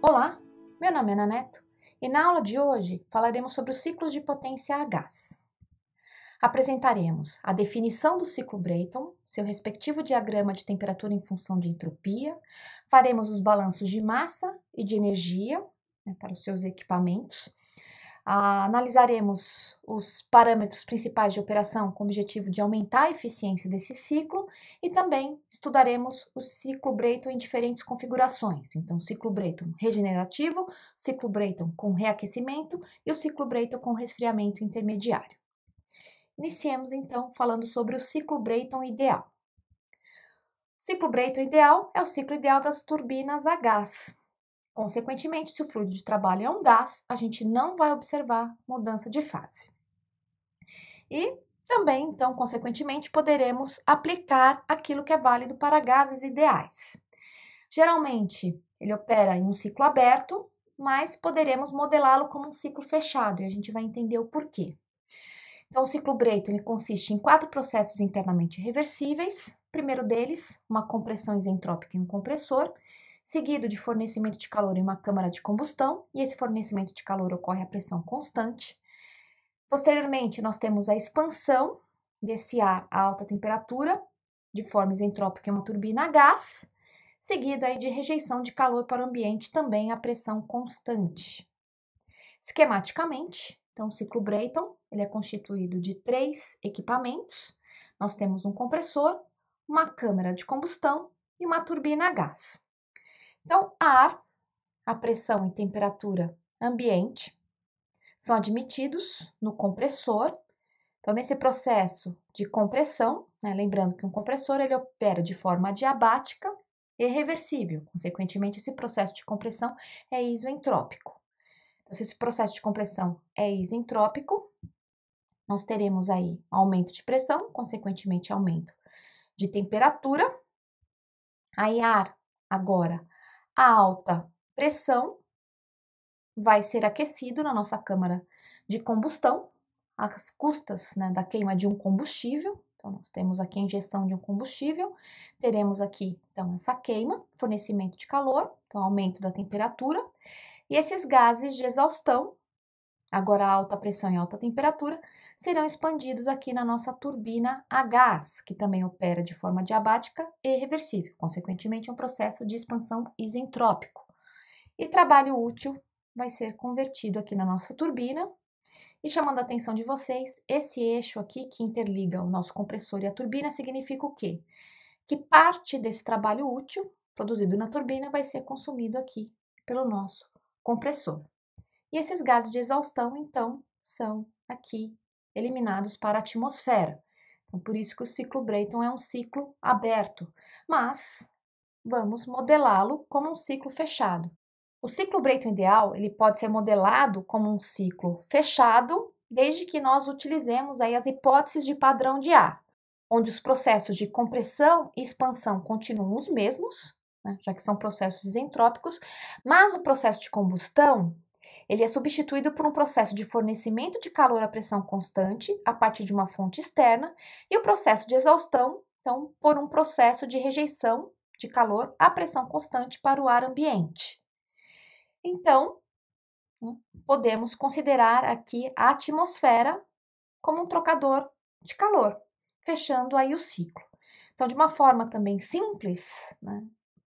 Olá, meu nome é Ana Neto e na aula de hoje falaremos sobre os ciclos de potência a gás. Apresentaremos a definição do ciclo Brayton, seu respectivo diagrama de temperatura em função de entropia, faremos os balanços de massa e de energia né, para os seus equipamentos, analisaremos os parâmetros principais de operação com o objetivo de aumentar a eficiência desse ciclo e também estudaremos o ciclo Brayton em diferentes configurações. Então, ciclo Brayton regenerativo, ciclo Brayton com reaquecimento e o ciclo Brayton com resfriamento intermediário. Iniciemos então falando sobre o ciclo Brayton ideal. O ciclo Brayton ideal é o ciclo ideal das turbinas a gás, Consequentemente, se o fluido de trabalho é um gás, a gente não vai observar mudança de fase. E também, então, consequentemente, poderemos aplicar aquilo que é válido para gases ideais. Geralmente, ele opera em um ciclo aberto, mas poderemos modelá-lo como um ciclo fechado e a gente vai entender o porquê. Então, o ciclo Brayton consiste em quatro processos internamente reversíveis. O primeiro deles, uma compressão isentrópica em um compressor seguido de fornecimento de calor em uma câmara de combustão, e esse fornecimento de calor ocorre a pressão constante. Posteriormente, nós temos a expansão desse ar a alta temperatura, de forma isentrópica em uma turbina a gás, seguida aí de rejeição de calor para o ambiente também a pressão constante. Esquematicamente, então, o ciclo Brayton ele é constituído de três equipamentos. Nós temos um compressor, uma câmara de combustão e uma turbina a gás. Então, ar, a pressão e temperatura ambiente são admitidos no compressor. Então, nesse processo de compressão, né, lembrando que um compressor ele opera de forma adiabática e reversível. Consequentemente, esse processo de compressão é isentrópico. Então, se esse processo de compressão é isentrópico, nós teremos aí aumento de pressão, consequentemente aumento de temperatura. Aí ar agora a alta pressão vai ser aquecido na nossa câmara de combustão, às custas né, da queima de um combustível. Então, nós temos aqui a injeção de um combustível, teremos aqui, então, essa queima, fornecimento de calor, então, aumento da temperatura, e esses gases de exaustão, agora alta pressão e alta temperatura, serão expandidos aqui na nossa turbina a gás, que também opera de forma diabática e reversível, consequentemente, um processo de expansão isentrópico. E trabalho útil vai ser convertido aqui na nossa turbina. E chamando a atenção de vocês, esse eixo aqui que interliga o nosso compressor e a turbina significa o quê? Que parte desse trabalho útil produzido na turbina vai ser consumido aqui pelo nosso compressor. E esses gases de exaustão, então, são aqui eliminados para a atmosfera. Então, por isso que o ciclo Brayton é um ciclo aberto, mas vamos modelá-lo como um ciclo fechado. O ciclo Brayton ideal ele pode ser modelado como um ciclo fechado, desde que nós utilizemos aí as hipóteses de padrão de A, onde os processos de compressão e expansão continuam os mesmos, né, já que são processos isentrópicos, mas o processo de combustão ele é substituído por um processo de fornecimento de calor à pressão constante a partir de uma fonte externa e o processo de exaustão, então, por um processo de rejeição de calor à pressão constante para o ar ambiente. Então, hum, podemos considerar aqui a atmosfera como um trocador de calor, fechando aí o ciclo. Então, de uma forma também simples, né,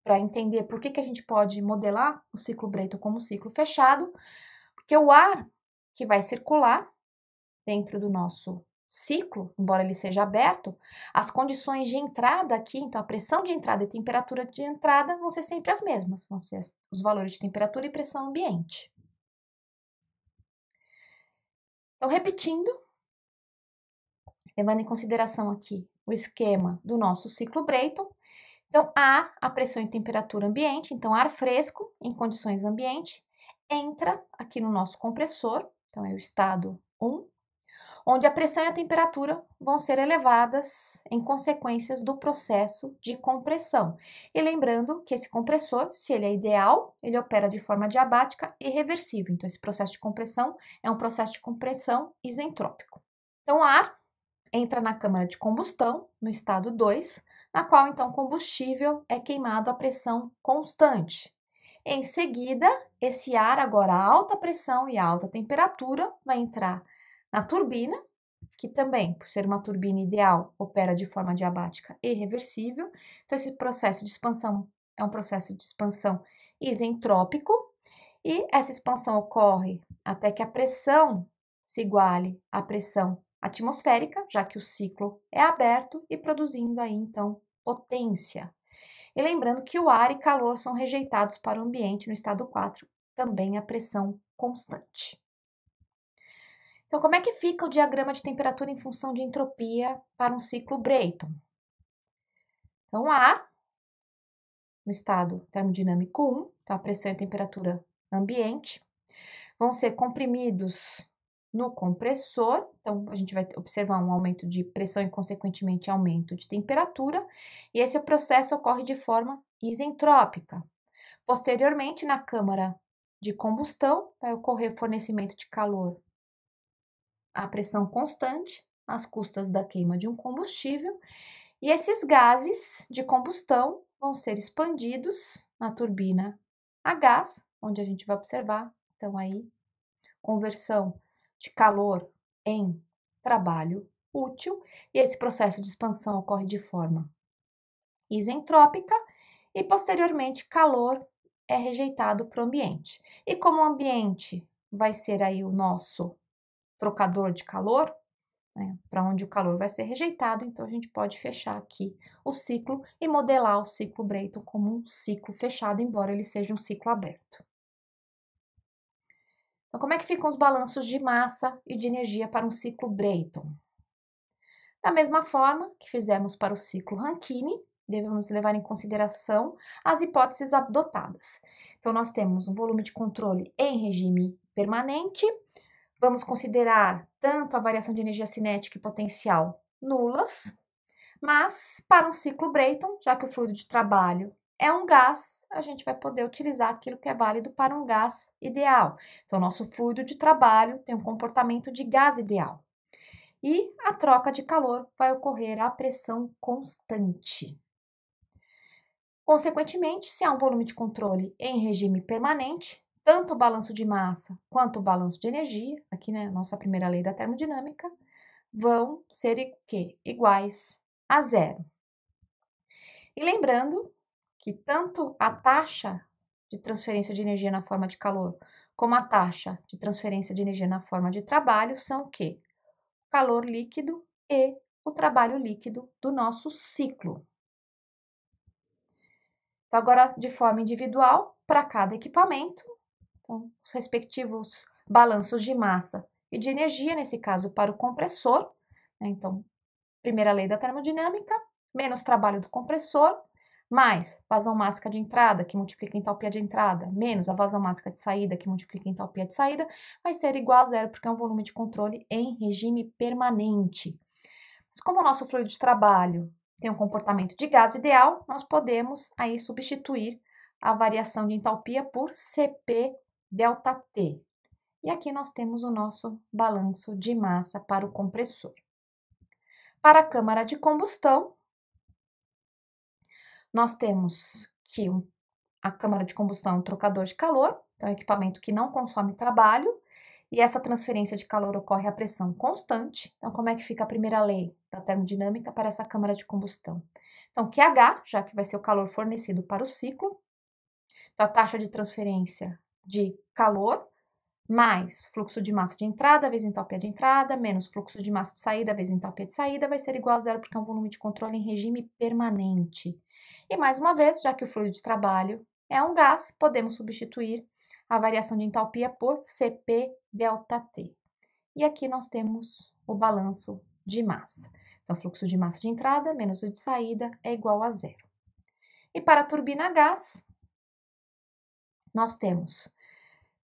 para entender por que, que a gente pode modelar o ciclo Brayton como ciclo fechado, porque o ar que vai circular dentro do nosso ciclo, embora ele seja aberto, as condições de entrada aqui, então a pressão de entrada e temperatura de entrada vão ser sempre as mesmas, vão ser os valores de temperatura e pressão ambiente. Então, repetindo, levando em consideração aqui o esquema do nosso ciclo Brayton, então, A, a pressão e temperatura ambiente, então ar fresco em condições ambiente, entra aqui no nosso compressor, então é o estado 1, onde a pressão e a temperatura vão ser elevadas em consequências do processo de compressão. E lembrando que esse compressor, se ele é ideal, ele opera de forma diabática e reversível. Então, esse processo de compressão é um processo de compressão isentrópico. Então, ar entra na câmara de combustão, no estado 2, na qual então combustível é queimado a pressão constante. Em seguida, esse ar agora a alta pressão e alta temperatura vai entrar na turbina, que também, por ser uma turbina ideal, opera de forma diabática e reversível. Então esse processo de expansão é um processo de expansão isentrópico e essa expansão ocorre até que a pressão se iguale à pressão atmosférica, já que o ciclo é aberto e produzindo aí então potência. E lembrando que o ar e calor são rejeitados para o ambiente no estado 4, também a pressão constante. Então, como é que fica o diagrama de temperatura em função de entropia para um ciclo Brayton? Então, ar no estado termodinâmico 1, então tá? a pressão e a temperatura ambiente, vão ser comprimidos no compressor, então a gente vai observar um aumento de pressão e, consequentemente, aumento de temperatura, e esse processo ocorre de forma isentrópica. Posteriormente, na câmara de combustão, vai ocorrer fornecimento de calor à pressão constante, às custas da queima de um combustível, e esses gases de combustão vão ser expandidos na turbina a gás, onde a gente vai observar, então, aí, conversão de calor em trabalho útil e esse processo de expansão ocorre de forma isentrópica e posteriormente calor é rejeitado para o ambiente. E como o ambiente vai ser aí o nosso trocador de calor, né, para onde o calor vai ser rejeitado, então a gente pode fechar aqui o ciclo e modelar o ciclo Brayton como um ciclo fechado, embora ele seja um ciclo aberto. Então, como é que ficam os balanços de massa e de energia para um ciclo Brayton? Da mesma forma que fizemos para o ciclo Rankine, devemos levar em consideração as hipóteses adotadas. Então, nós temos um volume de controle em regime permanente, vamos considerar tanto a variação de energia cinética e potencial nulas, mas para um ciclo Brayton, já que o fluido de trabalho é um gás, a gente vai poder utilizar aquilo que é válido para um gás ideal. Então, nosso fluido de trabalho tem um comportamento de gás ideal. E a troca de calor vai ocorrer à pressão constante. Consequentemente, se há um volume de controle em regime permanente, tanto o balanço de massa quanto o balanço de energia, aqui né, nossa primeira lei da termodinâmica, vão ser o quê? iguais a zero. E lembrando que tanto a taxa de transferência de energia na forma de calor como a taxa de transferência de energia na forma de trabalho são o quê? calor líquido e o trabalho líquido do nosso ciclo. Então, agora de forma individual, para cada equipamento, então, os respectivos balanços de massa e de energia, nesse caso para o compressor. Né? Então, primeira lei da termodinâmica, menos trabalho do compressor, mais vazão mássica de entrada, que multiplica a entalpia de entrada, menos a vazão mássica de saída, que multiplica a entalpia de saída, vai ser igual a zero, porque é um volume de controle em regime permanente. Mas como o nosso fluido de trabalho tem um comportamento de gás ideal, nós podemos aí substituir a variação de entalpia por Cp delta T. E aqui nós temos o nosso balanço de massa para o compressor. Para a câmara de combustão, nós temos que a câmara de combustão é um trocador de calor, então é um equipamento que não consome trabalho, e essa transferência de calor ocorre a pressão constante. Então, como é que fica a primeira lei da termodinâmica para essa câmara de combustão? Então, QH, já que vai ser o calor fornecido para o ciclo, da então, taxa de transferência de calor, mais fluxo de massa de entrada vezes entalpia de entrada, menos fluxo de massa de saída vezes entalpia de saída, vai ser igual a zero, porque é um volume de controle em regime permanente. E mais uma vez, já que o fluido de trabalho é um gás, podemos substituir a variação de entalpia por Cp T. E aqui nós temos o balanço de massa. Então, fluxo de massa de entrada menos o de saída é igual a zero. E para a turbina a gás, nós temos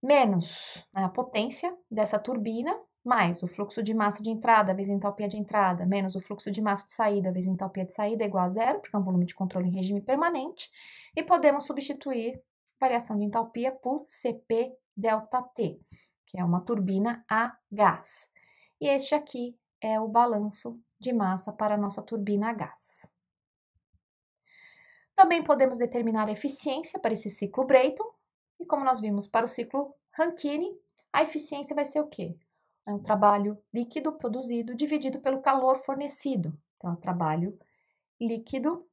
menos a potência dessa turbina, mais o fluxo de massa de entrada vezes entalpia é de entrada, menos o fluxo de massa de saída vezes entalpia é de saída é igual a zero, porque é um volume de controle em regime permanente, e podemos substituir variação de entalpia por Cp T que é uma turbina a gás. E este aqui é o balanço de massa para a nossa turbina a gás. Também podemos determinar a eficiência para esse ciclo Brayton, e como nós vimos para o ciclo Rankine, a eficiência vai ser o quê? É um trabalho líquido produzido dividido pelo calor fornecido. Então, é um trabalho líquido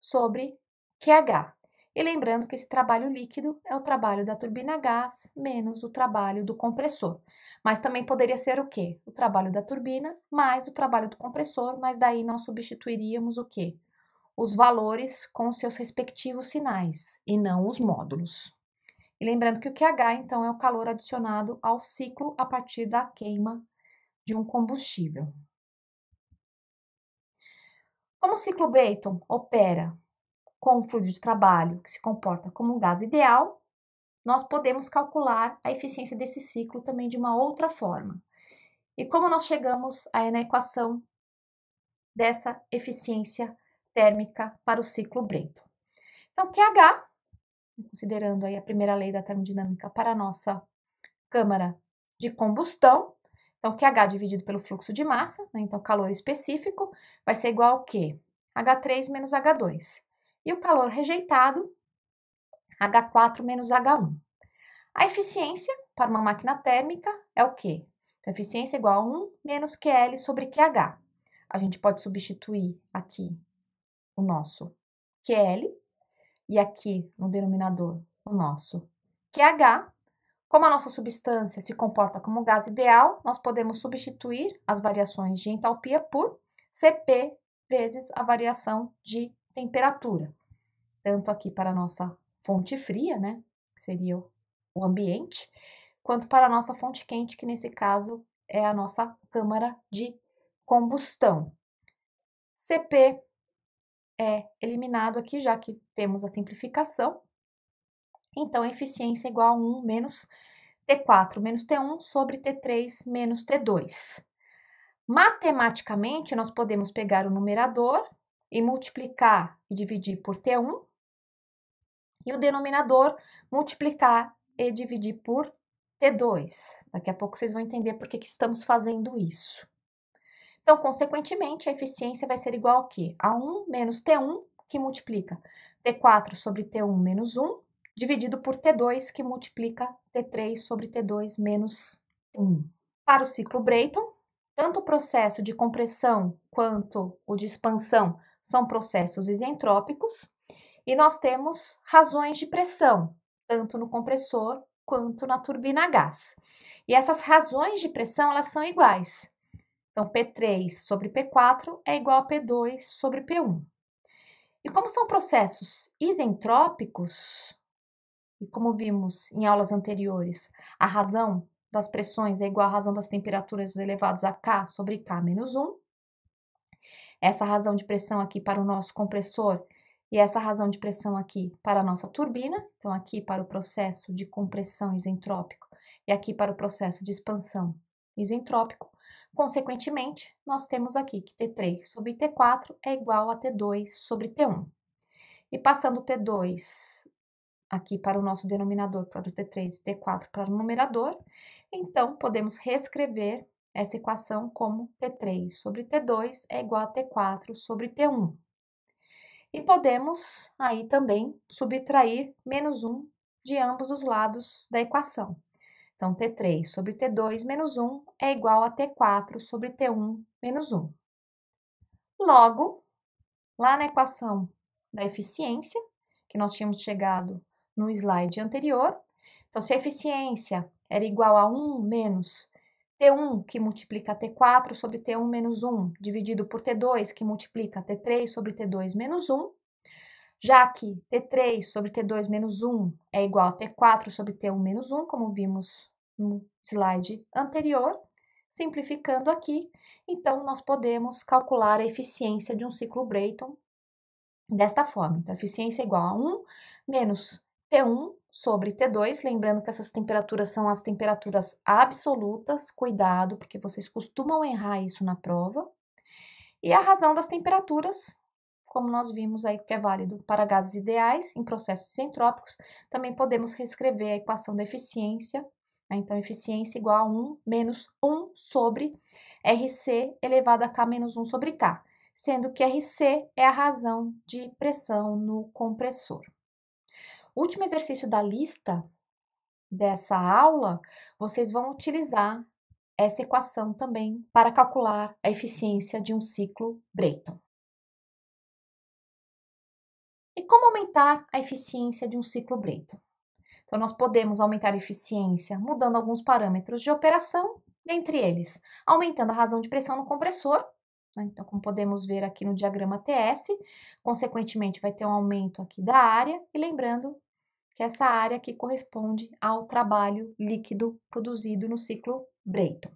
sobre QH. E lembrando que esse trabalho líquido é o trabalho da turbina a gás menos o trabalho do compressor. Mas também poderia ser o quê? O trabalho da turbina mais o trabalho do compressor, mas daí nós substituiríamos o quê? Os valores com seus respectivos sinais e não os módulos. E lembrando que o QH, então, é o calor adicionado ao ciclo a partir da queima de um combustível. Como o ciclo Brayton opera com o fluido de trabalho que se comporta como um gás ideal, nós podemos calcular a eficiência desse ciclo também de uma outra forma. E como nós chegamos aí na equação dessa eficiência térmica para o ciclo Brayton? Então, QH considerando aí a primeira lei da termodinâmica para a nossa câmara de combustão. Então, QH dividido pelo fluxo de massa, né? então calor específico, vai ser igual ao quê? H3 menos H2. E o calor rejeitado, H4 menos H1. A eficiência para uma máquina térmica é o quê? Então, eficiência é igual a 1 menos QL sobre QH. A gente pode substituir aqui o nosso QL e aqui no denominador o nosso QH. Como a nossa substância se comporta como gás ideal, nós podemos substituir as variações de entalpia por Cp vezes a variação de temperatura. Tanto aqui para a nossa fonte fria, né, que seria o ambiente, quanto para a nossa fonte quente, que nesse caso é a nossa câmara de combustão. Cp é eliminado aqui, já que temos a simplificação. Então, eficiência é igual a 1 menos T4 menos T1 sobre T3 menos T2. Matematicamente, nós podemos pegar o numerador e multiplicar e dividir por T1, e o denominador multiplicar e dividir por T2. Daqui a pouco vocês vão entender por que, que estamos fazendo isso. Então, consequentemente, a eficiência vai ser igual a quê? A 1 menos T1, que multiplica T4 sobre T1 menos 1, dividido por T2, que multiplica T3 sobre T2 menos 1. Para o ciclo Brayton, tanto o processo de compressão quanto o de expansão são processos isentrópicos, e nós temos razões de pressão, tanto no compressor quanto na turbina a gás. E essas razões de pressão elas são iguais. Então, P3 sobre P4 é igual a P2 sobre P1. E como são processos isentrópicos, e como vimos em aulas anteriores, a razão das pressões é igual à razão das temperaturas elevadas a K sobre K menos 1. Essa razão de pressão aqui para o nosso compressor e essa razão de pressão aqui para a nossa turbina, então aqui para o processo de compressão isentrópico e aqui para o processo de expansão isentrópico, Consequentemente, nós temos aqui que T3 sobre T4 é igual a T2 sobre T1. E passando T2 aqui para o nosso denominador, para o T3 e T4 para o numerador, então podemos reescrever essa equação como T3 sobre T2 é igual a T4 sobre T1. E podemos aí também subtrair menos 1 de ambos os lados da equação. Então, T3 sobre T2 menos 1 é igual a T4 sobre T1 menos 1. Logo, lá na equação da eficiência, que nós tínhamos chegado no slide anterior, então, se a eficiência era igual a 1 menos T1, que multiplica T4 sobre T1 menos 1, dividido por T2, que multiplica T3 sobre T2 menos 1, já que T3 sobre T2 menos 1 é igual a T4 sobre T1 menos 1, como vimos no slide anterior, simplificando aqui, então nós podemos calcular a eficiência de um ciclo Brayton desta forma. Então, a eficiência é igual a 1 menos T1 sobre T2, lembrando que essas temperaturas são as temperaturas absolutas, cuidado, porque vocês costumam errar isso na prova. E a razão das temperaturas, como nós vimos aí que é válido para gases ideais em processos isentrópicos, também podemos reescrever a equação da eficiência né? Então, eficiência igual a 1 menos 1 sobre RC elevado a K menos 1 sobre K, sendo que RC é a razão de pressão no compressor. último exercício da lista dessa aula, vocês vão utilizar essa equação também para calcular a eficiência de um ciclo Brayton. E como aumentar a eficiência de um ciclo Brayton? Então, nós podemos aumentar a eficiência mudando alguns parâmetros de operação, dentre eles, aumentando a razão de pressão no compressor. Né? Então, como podemos ver aqui no diagrama TS, consequentemente, vai ter um aumento aqui da área. E lembrando que essa área aqui corresponde ao trabalho líquido produzido no ciclo Brayton.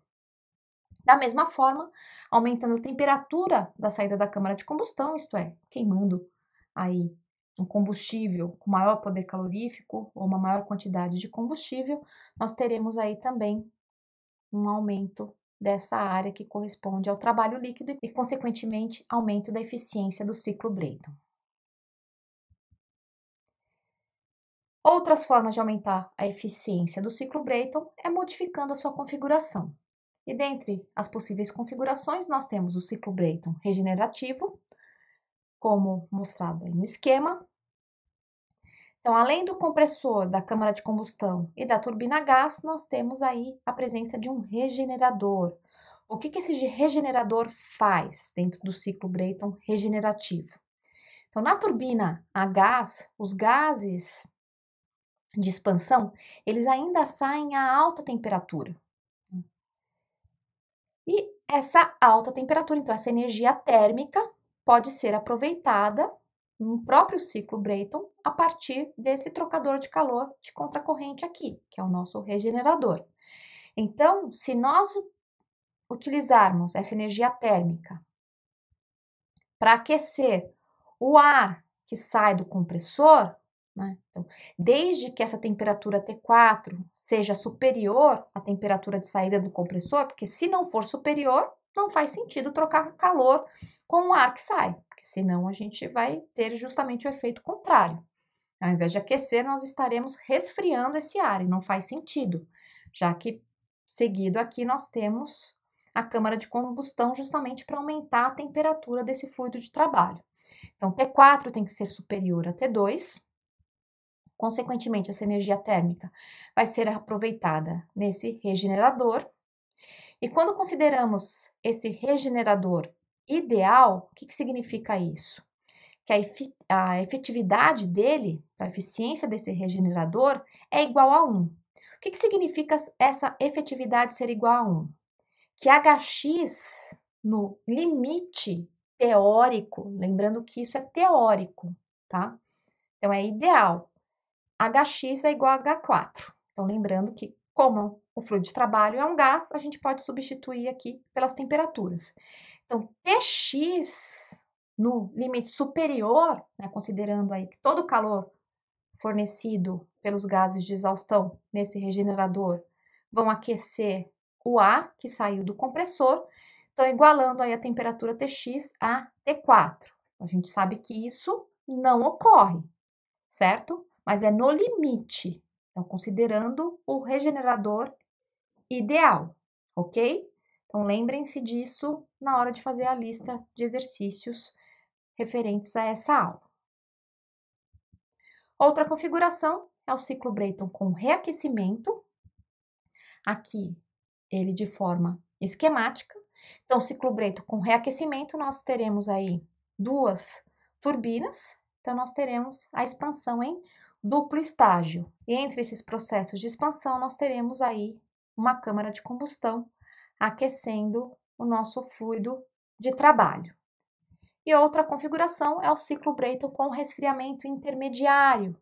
Da mesma forma, aumentando a temperatura da saída da câmara de combustão, isto é, queimando aí um combustível com maior poder calorífico ou uma maior quantidade de combustível, nós teremos aí também um aumento dessa área que corresponde ao trabalho líquido e, consequentemente, aumento da eficiência do ciclo Brayton. Outras formas de aumentar a eficiência do ciclo Brayton é modificando a sua configuração. E dentre as possíveis configurações, nós temos o ciclo Brayton regenerativo, como mostrado aí no esquema. Então, além do compressor, da câmara de combustão e da turbina a gás, nós temos aí a presença de um regenerador. O que, que esse regenerador faz dentro do ciclo Brayton regenerativo? Então, na turbina a gás, os gases de expansão, eles ainda saem a alta temperatura. E essa alta temperatura, então essa energia térmica, pode ser aproveitada no próprio ciclo Brayton a partir desse trocador de calor de contracorrente aqui, que é o nosso regenerador. Então, se nós utilizarmos essa energia térmica para aquecer o ar que sai do compressor, né? então, desde que essa temperatura T4 seja superior à temperatura de saída do compressor, porque se não for superior, não faz sentido trocar calor com o ar que sai, porque senão a gente vai ter justamente o efeito contrário. Ao invés de aquecer, nós estaremos resfriando esse ar e não faz sentido, já que seguido aqui nós temos a câmara de combustão justamente para aumentar a temperatura desse fluido de trabalho. Então, T4 tem que ser superior a T2. Consequentemente, essa energia térmica vai ser aproveitada nesse regenerador e quando consideramos esse regenerador ideal, o que, que significa isso? Que a efetividade dele, a eficiência desse regenerador, é igual a 1. O que, que significa essa efetividade ser igual a 1? Que HX, no limite teórico, lembrando que isso é teórico, tá? Então é ideal. HX é igual a H4. Então lembrando que como o fluido de trabalho é um gás, a gente pode substituir aqui pelas temperaturas. Então, Tx no limite superior, né, considerando aí que todo o calor fornecido pelos gases de exaustão nesse regenerador vão aquecer o ar que saiu do compressor, então igualando aí a temperatura Tx a T4. A gente sabe que isso não ocorre, certo? Mas é no limite. Então, considerando o regenerador ideal, ok? Então, lembrem-se disso na hora de fazer a lista de exercícios referentes a essa aula. Outra configuração é o ciclo Brayton com reaquecimento. Aqui, ele de forma esquemática. Então, ciclo Brayton com reaquecimento, nós teremos aí duas turbinas. Então, nós teremos a expansão em duplo estágio. E entre esses processos de expansão, nós teremos aí uma câmara de combustão aquecendo o nosso fluido de trabalho. E outra configuração é o ciclo Brayton com resfriamento intermediário,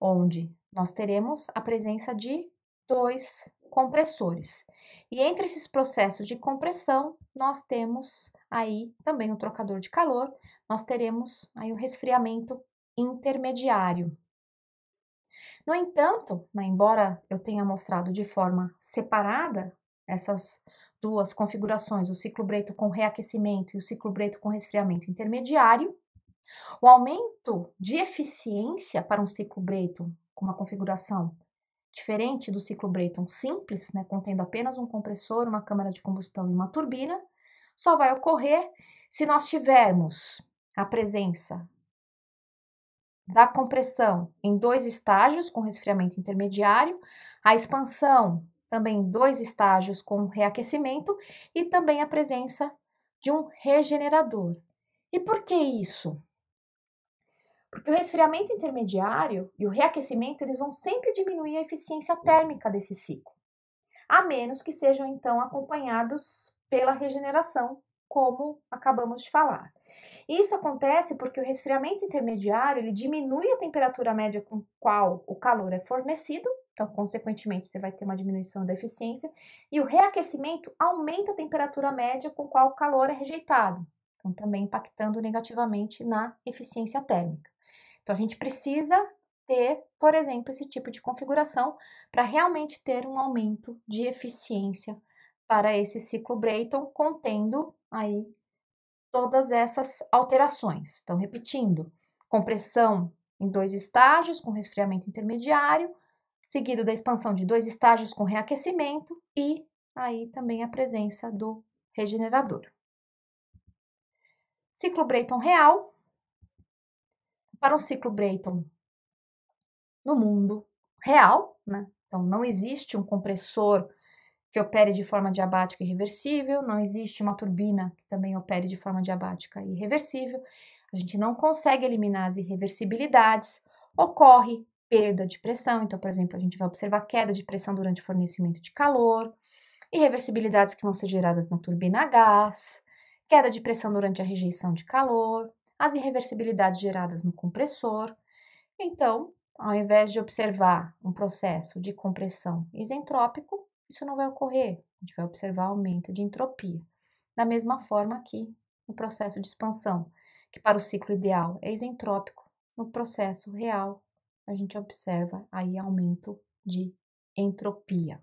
onde nós teremos a presença de dois compressores. E entre esses processos de compressão, nós temos aí também o um trocador de calor, nós teremos aí o um resfriamento intermediário. No entanto, né, embora eu tenha mostrado de forma separada essas duas configurações, o ciclo Breto com reaquecimento e o ciclo Breto com resfriamento intermediário, o aumento de eficiência para um ciclo Brayton com uma configuração diferente do ciclo Brayton simples, né, contendo apenas um compressor, uma câmara de combustão e uma turbina, só vai ocorrer se nós tivermos a presença da compressão em dois estágios com resfriamento intermediário, a expansão também em dois estágios com reaquecimento e também a presença de um regenerador. E por que isso? Porque o resfriamento intermediário e o reaquecimento eles vão sempre diminuir a eficiência térmica desse ciclo, a menos que sejam então acompanhados pela regeneração, como acabamos de falar. Isso acontece porque o resfriamento intermediário ele diminui a temperatura média com qual o calor é fornecido, então, consequentemente, você vai ter uma diminuição da eficiência, e o reaquecimento aumenta a temperatura média com qual o calor é rejeitado, então também impactando negativamente na eficiência térmica. Então, a gente precisa ter, por exemplo, esse tipo de configuração para realmente ter um aumento de eficiência para esse ciclo Brayton, contendo aí todas essas alterações. Então, repetindo: compressão em dois estágios com resfriamento intermediário, seguido da expansão de dois estágios com reaquecimento e aí também a presença do regenerador. Ciclo Brayton real. Para um ciclo Brayton no mundo real, né? então não existe um compressor que opere de forma diabática e reversível, não existe uma turbina que também opere de forma diabática e reversível. A gente não consegue eliminar as irreversibilidades, ocorre perda de pressão, então, por exemplo, a gente vai observar queda de pressão durante o fornecimento de calor, irreversibilidades que vão ser geradas na turbina a gás, queda de pressão durante a rejeição de calor, as irreversibilidades geradas no compressor. Então, ao invés de observar um processo de compressão isentrópico, isso não vai ocorrer. A gente vai observar aumento de entropia. Da mesma forma que no processo de expansão, que para o ciclo ideal é isentrópico, no processo real a gente observa aí aumento de entropia.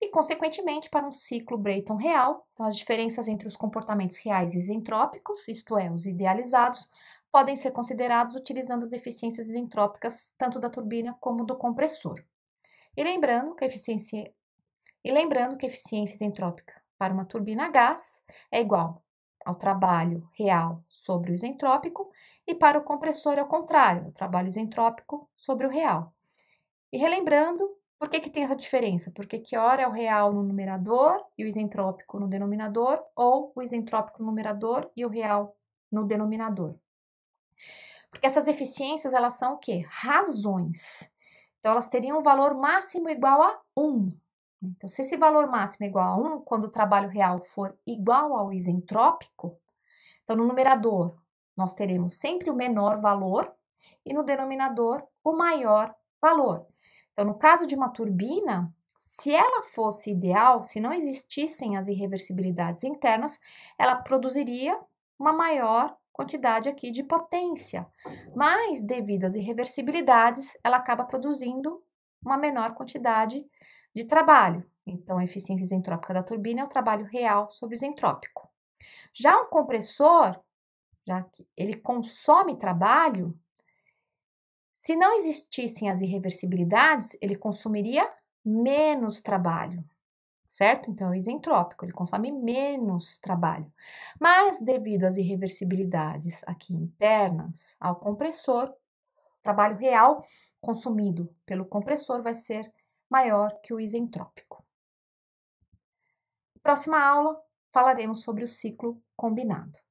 E, consequentemente, para um ciclo Brayton real, então as diferenças entre os comportamentos reais isentrópicos, isto é, os idealizados, podem ser considerados utilizando as eficiências isentrópicas tanto da turbina como do compressor. E lembrando que a eficiência, e lembrando que a eficiência isentrópica para uma turbina a gás é igual ao trabalho real sobre o isentrópico e para o compressor é o contrário, o trabalho isentrópico sobre o real. E relembrando, por que, que tem essa diferença? Porque que hora é o real no numerador e o isentrópico no denominador, ou o isentrópico no numerador e o real no denominador. Porque essas eficiências, elas são o quê? Razões. Então, elas teriam um valor máximo igual a 1. Então, se esse valor máximo é igual a 1, quando o trabalho real for igual ao isentrópico, então no numerador nós teremos sempre o menor valor e no denominador o maior valor. Então, no caso de uma turbina, se ela fosse ideal, se não existissem as irreversibilidades internas, ela produziria uma maior quantidade aqui de potência, mas devido às irreversibilidades, ela acaba produzindo uma menor quantidade de trabalho. Então, a eficiência isentrópica da turbina é o trabalho real sobre o isentrópico. Já um compressor, já que ele consome trabalho, se não existissem as irreversibilidades, ele consumiria menos trabalho certo? Então é isentrópico, ele consome menos trabalho. Mas devido às irreversibilidades aqui internas ao compressor, o trabalho real consumido pelo compressor vai ser maior que o isentrópico. Próxima aula falaremos sobre o ciclo combinado.